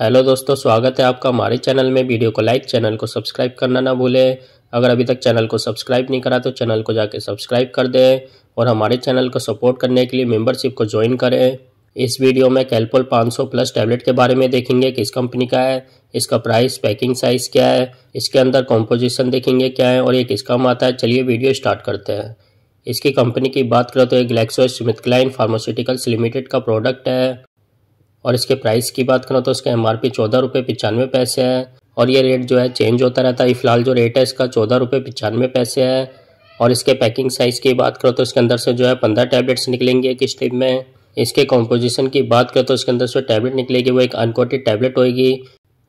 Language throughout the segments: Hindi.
हेलो दोस्तों स्वागत है आपका हमारे चैनल में वीडियो को लाइक चैनल को सब्सक्राइब करना ना भूलें अगर अभी तक चैनल को सब्सक्राइब नहीं करा तो चैनल को जाके सब्सक्राइब कर दें और हमारे चैनल को सपोर्ट करने के लिए मेंबरशिप को ज्वाइन करें इस वीडियो में कैलपोल 500 प्लस टैबलेट के बारे में देखेंगे किस कंपनी का है इसका प्राइस पैकिंग साइज क्या है इसके अंदर कॉम्पोजिशन देखेंगे क्या है और ये किस काम आता है चलिए वीडियो स्टार्ट करते हैं इसकी कंपनी की बात करें तो ये ग्लैक्सो स्मिथक्लाइन फार्मास्यूटिकल्स लिमिटेड का प्रोडक्ट है और इसके प्राइस की बात करूँ तो इसका एम आर पी चौदह रुपये पचानवे पैसे है और ये रेट जो है चेंज होता रहता है फिलहाल जो रेट है इसका चौदह रुपये पचानवे पैसे है और इसके पैकिंग साइज़ की बात करो तो इसके अंदर से जो है पंद्रह टैबलेट्स निकलेंगे किस टिप में इसके कॉम्पोजिशन की बात करो तो इसके अंदर से टैबलेट निकलेगी वो एक अनकोटेड टैबलेट होगी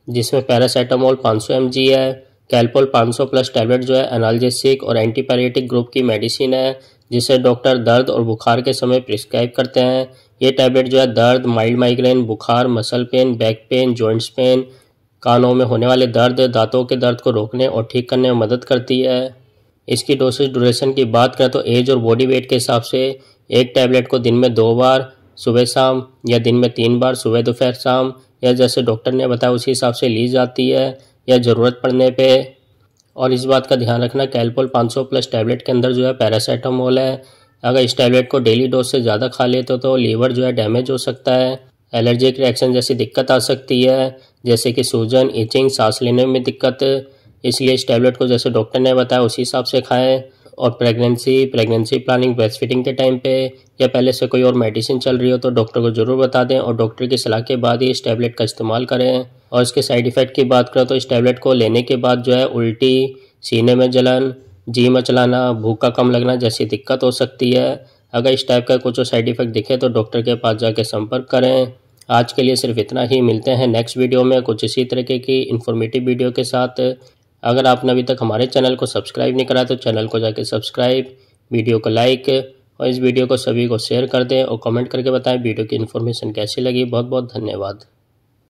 जिसमें पैरासीटामोल पाँच सौ है कैल्पोल सौ प्लस टैबलेट जो है एनाल्जेसिक और एंटीपायरेटिक ग्रुप की मेडिसिन है जिसे डॉक्टर दर्द और बुखार के समय प्रिस्क्राइब करते हैं ये टैबलेट जो है दर्द माइल्ड माइग्रेन बुखार muscle pain back pain joints pain कानों में होने वाले दर्द दांतों के दर्द को रोकने और ठीक करने में मदद करती है इसकी डोसेज ड्यूरेशन की बात करें तो एज और बॉडी वेट के हिसाब से एक टैबलेट को दिन में दो बार सुबह शाम या दिन में तीन बार सुबह दोपहर शाम या जैसे डॉक्टर ने बताया उसी हिसाब से ली जाती है या ज़रूरत पड़ने पे और इस बात का ध्यान रखना कैलपोल 500 प्लस टैबलेट के अंदर जो है पैरासीटामोल है अगर इस टैबलेट को डेली डोज से ज़्यादा खा लेते तो लीवर जो है डैमेज हो सकता है एलर्जिक रिएक्शन जैसी दिक्कत आ सकती है जैसे कि सूजन इचिंग सांस लेने में दिक्कत इसलिए इस टैबलेट को जैसे डॉक्टर ने बताया उसी हिसाब से खाएं और pregnancy pregnancy planning breast feeding के टाइम पे या पहले से कोई और मेडिसिन चल रही हो तो डॉक्टर को ज़रूर बता दें और डॉक्टर की सलाह के बाद ही इस टैबलेट का इस्तेमाल करें और इसके साइड इफ़ेक्ट की बात करें तो इस टैबलेट को लेने के बाद जो है उल्टी सीने में जलन जी में चलाना भूखा कम लगना जैसी दिक्कत हो सकती है अगर इस टाइप का कुछ साइड इफ़ेक्ट दिखे तो डॉक्टर के पास जाके संपर्क करें आज के लिए सिर्फ इतना ही मिलते हैं नेक्स्ट वीडियो में कुछ इसी तरीके की इन्फॉर्मेटिव वीडियो के साथ अगर आपने अभी तक हमारे चैनल को सब्सक्राइब नहीं करा तो चैनल को जाके सब्सक्राइब वीडियो को लाइक और इस वीडियो को सभी को शेयर कर दें और कमेंट करके बताएं वीडियो की इन्फॉर्मेशन कैसी लगी बहुत बहुत धन्यवाद